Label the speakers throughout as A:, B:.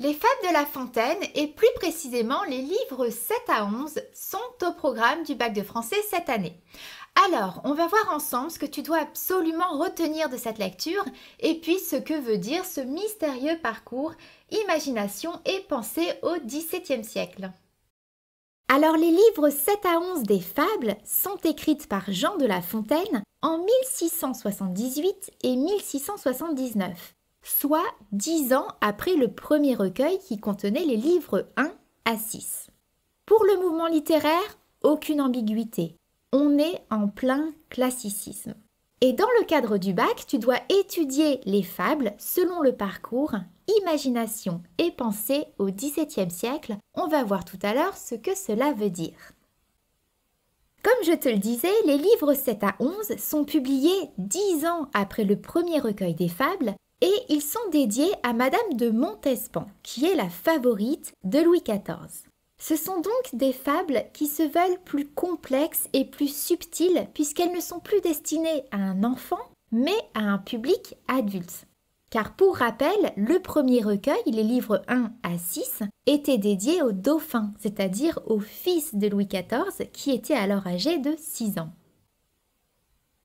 A: Les Fables de la Fontaine et plus précisément les livres 7 à 11 sont au programme du bac de français cette année. Alors, on va voir ensemble ce que tu dois absolument retenir de cette lecture et puis ce que veut dire ce mystérieux parcours imagination et pensée au XVIIe siècle. Alors les livres 7 à 11 des fables sont écrites par Jean de La Fontaine en 1678 et 1679 soit dix ans après le premier recueil qui contenait les livres 1 à 6. Pour le mouvement littéraire, aucune ambiguïté. On est en plein classicisme. Et dans le cadre du bac, tu dois étudier les fables selon le parcours Imagination et pensée au XVIIe siècle. On va voir tout à l'heure ce que cela veut dire. Comme je te le disais, les livres 7 à 11 sont publiés 10 ans après le premier recueil des fables et ils sont dédiés à Madame de Montespan, qui est la favorite de Louis XIV. Ce sont donc des fables qui se veulent plus complexes et plus subtiles puisqu'elles ne sont plus destinées à un enfant mais à un public adulte. Car pour rappel, le premier recueil, les livres 1 à 6, était dédié au dauphin, c'est-à-dire au fils de Louis XIV qui était alors âgé de 6 ans.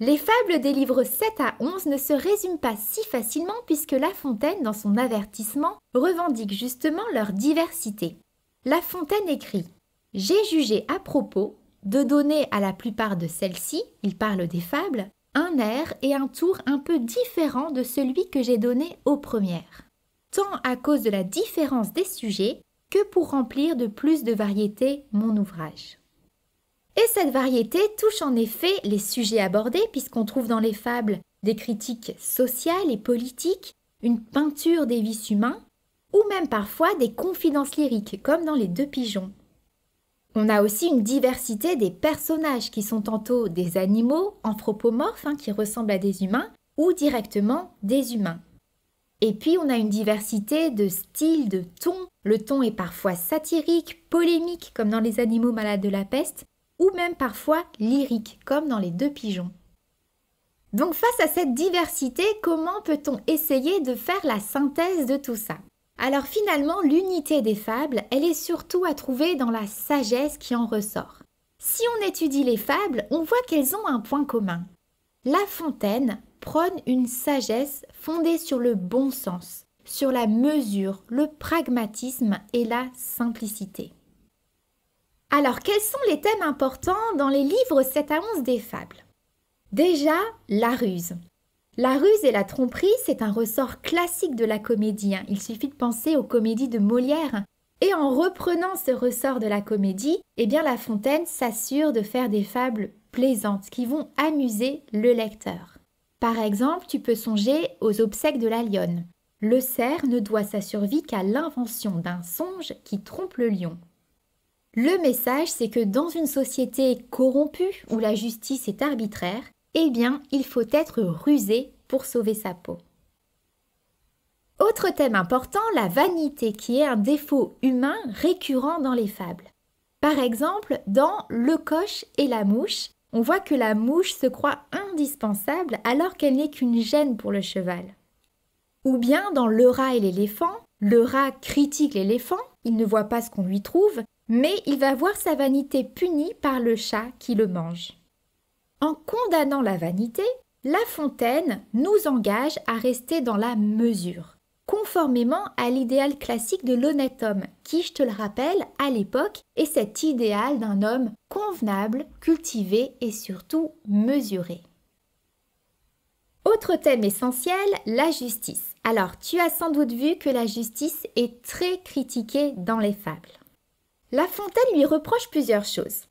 A: Les fables des livres 7 à 11 ne se résument pas si facilement puisque La Fontaine, dans son avertissement, revendique justement leur diversité. La Fontaine écrit J'ai jugé à propos de donner à la plupart de celles-ci, il parle des fables, un air et un tour un peu différent de celui que j'ai donné aux premières, tant à cause de la différence des sujets que pour remplir de plus de variété mon ouvrage. Et cette variété touche en effet les sujets abordés puisqu'on trouve dans les fables des critiques sociales et politiques, une peinture des vices humains, ou même parfois des confidences lyriques comme dans les deux pigeons. On a aussi une diversité des personnages qui sont tantôt des animaux anthropomorphes hein, qui ressemblent à des humains ou directement des humains. Et puis on a une diversité de styles, de tons. Le ton est parfois satirique, polémique comme dans les animaux malades de la peste, ou même parfois lyrique, comme dans les deux pigeons. Donc face à cette diversité, comment peut-on essayer de faire la synthèse de tout ça Alors finalement, l'unité des fables, elle est surtout à trouver dans la sagesse qui en ressort. Si on étudie les fables, on voit qu'elles ont un point commun. La Fontaine prône une sagesse fondée sur le bon sens, sur la mesure, le pragmatisme et la simplicité. Alors, quels sont les thèmes importants dans les livres 7 à 11 des fables Déjà, la ruse. La ruse et la tromperie, c'est un ressort classique de la comédie. Hein. Il suffit de penser aux comédies de Molière. Et en reprenant ce ressort de la comédie, eh bien La Fontaine s'assure de faire des fables plaisantes qui vont amuser le lecteur. Par exemple, tu peux songer aux obsèques de la lionne. Le cerf ne doit sa survie qu'à l'invention d'un songe qui trompe le lion. Le message, c'est que dans une société corrompue où la justice est arbitraire, eh bien, il faut être rusé pour sauver sa peau. Autre thème important, la vanité, qui est un défaut humain récurrent dans les fables. Par exemple, dans Le coche et la mouche, on voit que la mouche se croit indispensable alors qu'elle n'est qu'une gêne pour le cheval. Ou bien dans Le rat et l'éléphant, le rat critique l'éléphant, il ne voit pas ce qu'on lui trouve, mais il va voir sa vanité punie par le chat qui le mange. En condamnant la vanité, La Fontaine nous engage à rester dans la mesure, conformément à l'idéal classique de l'honnête homme, qui, je te le rappelle, à l'époque est cet idéal d'un homme convenable, cultivé et surtout mesuré. Autre thème essentiel, la justice. Alors, tu as sans doute vu que la justice est très critiquée dans les fables. La Fontaine lui reproche plusieurs choses.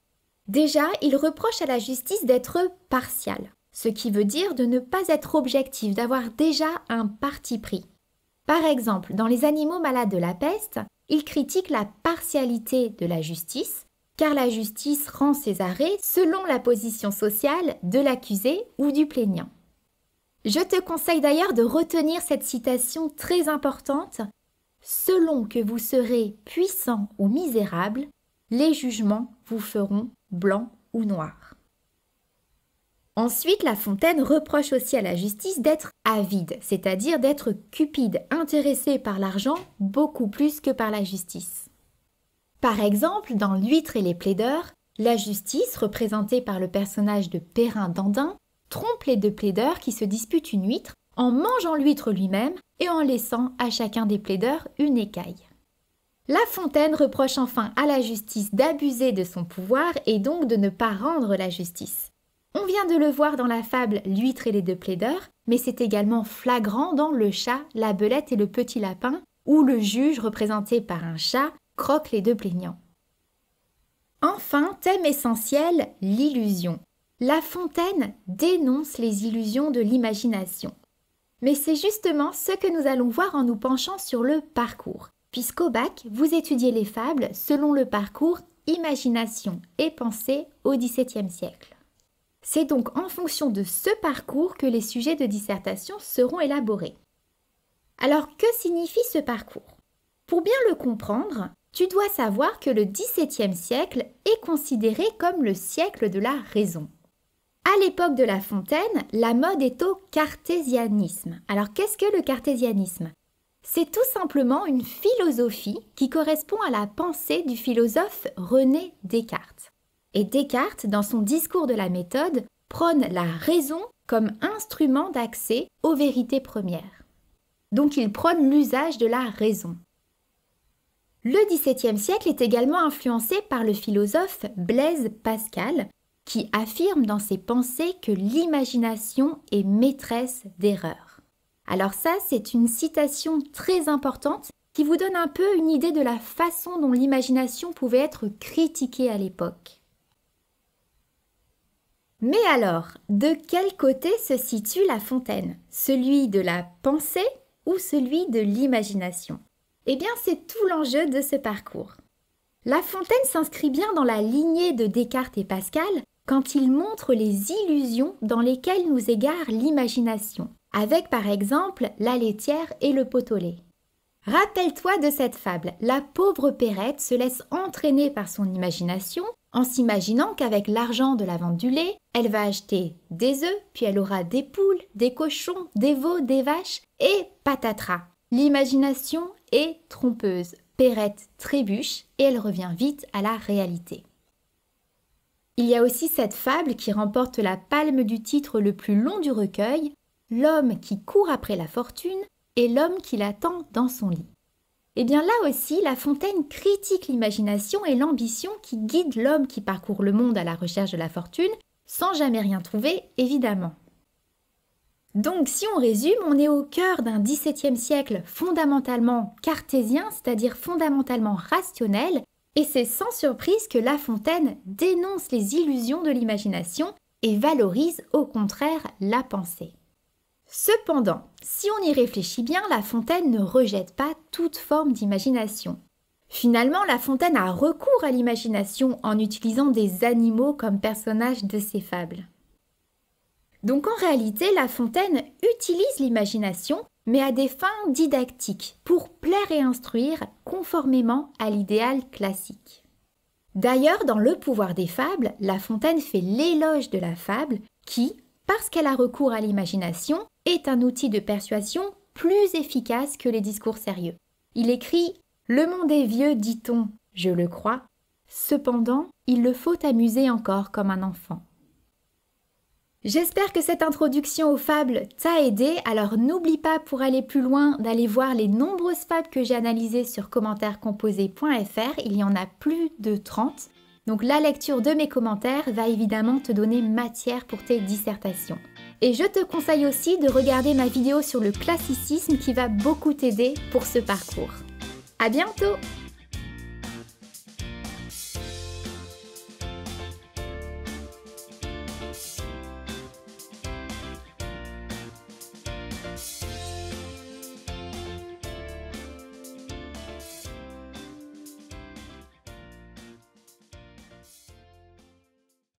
A: Déjà, il reproche à la justice d'être partiale, ce qui veut dire de ne pas être objectif, d'avoir déjà un parti pris. Par exemple, dans Les animaux malades de la peste, il critique la partialité de la justice, car la justice rend ses arrêts selon la position sociale de l'accusé ou du plaignant. Je te conseille d'ailleurs de retenir cette citation très importante selon que vous serez puissant ou misérable, les jugements vous feront blanc ou noir. Ensuite, La Fontaine reproche aussi à la justice d'être avide, c'est-à-dire d'être cupide, intéressé par l'argent beaucoup plus que par la justice. Par exemple, dans L'huître et les plaideurs, la justice, représentée par le personnage de Perrin Dandin, trompe les deux plaideurs qui se disputent une huître en mangeant l'huître lui-même et en laissant à chacun des plaideurs une écaille. La Fontaine reproche enfin à la justice d'abuser de son pouvoir et donc de ne pas rendre la justice. On vient de le voir dans la fable L'huître et les deux plaideurs, mais c'est également flagrant dans Le chat, la belette et le petit lapin, où le juge, représenté par un chat, croque les deux plaignants. Enfin, thème essentiel, l'illusion. La Fontaine dénonce les illusions de l'imagination. Mais c'est justement ce que nous allons voir en nous penchant sur le parcours. Puisqu'au bac, vous étudiez les fables selon le parcours imagination et pensée au XVIIe siècle. C'est donc en fonction de ce parcours que les sujets de dissertation seront élaborés. Alors que signifie ce parcours Pour bien le comprendre, tu dois savoir que le XVIIe siècle est considéré comme le siècle de la raison. À l'époque de La Fontaine, la mode est au cartésianisme. Alors qu'est-ce que le cartésianisme C'est tout simplement une philosophie qui correspond à la pensée du philosophe René Descartes. Et Descartes, dans son discours de la méthode, prône la raison comme instrument d'accès aux vérités premières. Donc il prône l'usage de la raison. Le XVIIe siècle est également influencé par le philosophe Blaise Pascal, qui affirme dans ses pensées que l'imagination est maîtresse d'erreur. Alors ça, c'est une citation très importante qui vous donne un peu une idée de la façon dont l'imagination pouvait être critiquée à l'époque. Mais alors, de quel côté se situe la fontaine Celui de la pensée ou celui de l'imagination Eh bien, c'est tout l'enjeu de ce parcours. La Fontaine s'inscrit bien dans la lignée de Descartes et Pascal, quand il montre les illusions dans lesquelles nous égare l'imagination, avec par exemple la laitière et le pot au lait. Rappelle-toi de cette fable, la pauvre Perrette se laisse entraîner par son imagination en s'imaginant qu'avec l'argent de la vente du lait, elle va acheter des œufs, puis elle aura des poules, des cochons, des veaux, des vaches et patatras. L'imagination est trompeuse. Perrette trébuche et elle revient vite à la réalité. Il y a aussi cette fable qui remporte la palme du titre le plus long du recueil, L'homme qui court après la fortune et l'homme qui l'attend dans son lit. Et eh bien là aussi, La Fontaine critique l'imagination et l'ambition qui guident l'homme qui parcourt le monde à la recherche de la fortune, sans jamais rien trouver, évidemment. Donc si on résume, on est au cœur d'un XVIIe siècle fondamentalement cartésien, c'est-à-dire fondamentalement rationnel, et c'est sans surprise que La Fontaine dénonce les illusions de l'imagination et valorise au contraire la pensée. Cependant, si on y réfléchit bien, La Fontaine ne rejette pas toute forme d'imagination. Finalement, La Fontaine a recours à l'imagination en utilisant des animaux comme personnages de ses fables. Donc en réalité, La Fontaine utilise l'imagination mais à des fins didactiques, pour plaire et instruire conformément à l'idéal classique. D'ailleurs, dans Le pouvoir des fables, La Fontaine fait l'éloge de la fable qui, parce qu'elle a recours à l'imagination, est un outil de persuasion plus efficace que les discours sérieux. Il écrit Le monde est vieux, dit-on, je le crois. Cependant, il le faut amuser encore comme un enfant. J'espère que cette introduction aux fables t'a aidé, alors n'oublie pas pour aller plus loin d'aller voir les nombreuses fables que j'ai analysées sur commentairescomposés.fr, il y en a plus de 30. Donc la lecture de mes commentaires va évidemment te donner matière pour tes dissertations. Et je te conseille aussi de regarder ma vidéo sur le classicisme qui va beaucoup t'aider pour ce parcours. A bientôt